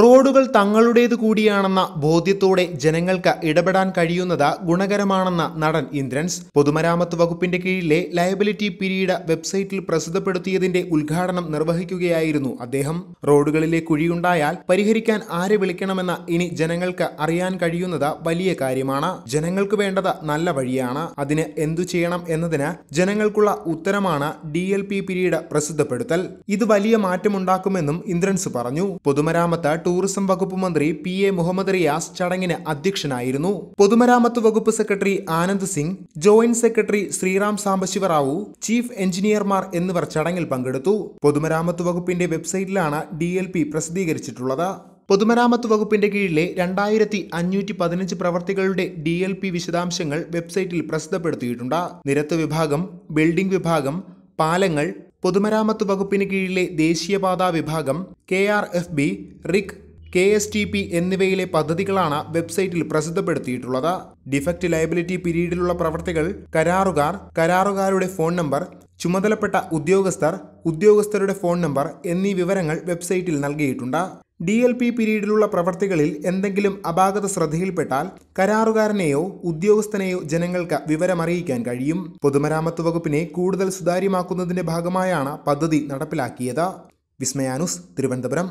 റോഡുകൾ തങ്ങളുടേത് കൂടിയാണെന്ന ബോധ്യത്തോടെ ജനങ്ങൾക്ക് ഇടപെടാൻ കഴിയുന്നത് ഗുണകരമാണെന്ന നടൻ ഇന്ദ്രൻസ് പൊതുമരാമത്ത് വകുപ്പിന്റെ കീഴിലെ ലയബിലിറ്റി പിരീഡ് വെബ്സൈറ്റിൽ പ്രസിദ്ധപ്പെടുത്തിയതിന്റെ ഉദ്ഘാടനം നിർവഹിക്കുകയായിരുന്നു അദ്ദേഹം റോഡുകളിലെ കുഴിയുണ്ടായാൽ പരിഹരിക്കാൻ ആരെ വിളിക്കണമെന്ന ഇനി ജനങ്ങൾക്ക് അറിയാൻ കഴിയുന്നത് വലിയ കാര്യമാണ് ജനങ്ങൾക്ക് വേണ്ടത് നല്ല വഴിയാണ് അതിന് എന്തു ചെയ്യണം എന്നതിന് ജനങ്ങൾക്കുള്ള ഉത്തരമാണ് ഡി എൽ പി പിരീഡ് പ്രസിദ്ധപ്പെടുത്തൽ ഇത് വലിയ മാറ്റമുണ്ടാക്കുമെന്നും ഇന്ദ്രൻസ് പറഞ്ഞു പൊതുമരാമത്ത് ടൂറിസം വകുപ്പ് മന്ത്രി പി എ മുഹമ്മദ് റിയാസ് ചടങ്ങിന് അധ്യക്ഷനായിരുന്നു പൊതുമരാമത്ത് വകുപ്പ് secretary Anand Singh joint secretary Sriram Sambasiva Rao chief എഞ്ചിനീയർമാർ എന്നിവർ ചടങ്ങിൽ പങ്കെടുത്തു പൊതുമരാമത്ത് വകുപ്പിന്റെ വെബ്സൈറ്റിലാണ് ഡി എൽ പി പ്രസിദ്ധീകരിച്ചിട്ടുള്ളത് പൊതുമരാമത്ത് വകുപ്പിന്റെ കീഴിലെ രണ്ടായിരത്തി അഞ്ഞൂറ്റി പതിനഞ്ച് പ്രവർത്തികളുടെ ഡി എൽ പി വിശദാംശങ്ങൾ വെബ്സൈറ്റിൽ പ്രസിദ്ധപ്പെടുത്തിയിട്ടുണ്ട് നിരത്ത് വിഭാഗം ബിൽഡിംഗ് വിഭാഗം പാലങ്ങൾ പൊതുമരാമത്ത് വകുപ്പിന് കീഴിലെ ദേശീയപാതാ വിഭാഗം K R F B RICK K S T P എന്നിവയിലെ പദ്ധതികളാണ് വെബ്സൈറ്റിൽ പ്രസിദ്ധപ്പെടുത്തിയിട്ടുള്ളത് ഡിഫക്റ്റ് ലയബിലിറ്റി പീരീഡിലുള്ള പ്രവർത്തികൾ കരാറുകാർ കരാറുകാരുടെ ഫോൺ നമ്പർ ചുമതലപ്പെട്ട ഉദ്യോഗസ്ഥർ ഉദ്യോഗസ്ഥരുടെ ഫോൺ നമ്പർ എന്നീ വിവരങ്ങൾ വെബ്സൈറ്റിൽ നൽകിയിട്ടുണ്ട് ഡി എൽ പി പിരീഡിലുള്ള പ്രവർത്തികളിൽ എന്തെങ്കിലും അപാകത ശ്രദ്ധയിൽപ്പെട്ടാൽ കരാറുകാരനെയോ ഉദ്യോഗസ്ഥനെയോ ജനങ്ങൾക്ക് വിവരമറിയിക്കാൻ കഴിയും പൊതുമരാമത്ത് വകുപ്പിനെ കൂടുതൽ സുതാര്യമാക്കുന്നതിന്റെ ഭാഗമായാണ് പദ്ധതി നടപ്പിലാക്കിയത് വിസ്മയാനുസ് തിരുവനന്തപുരം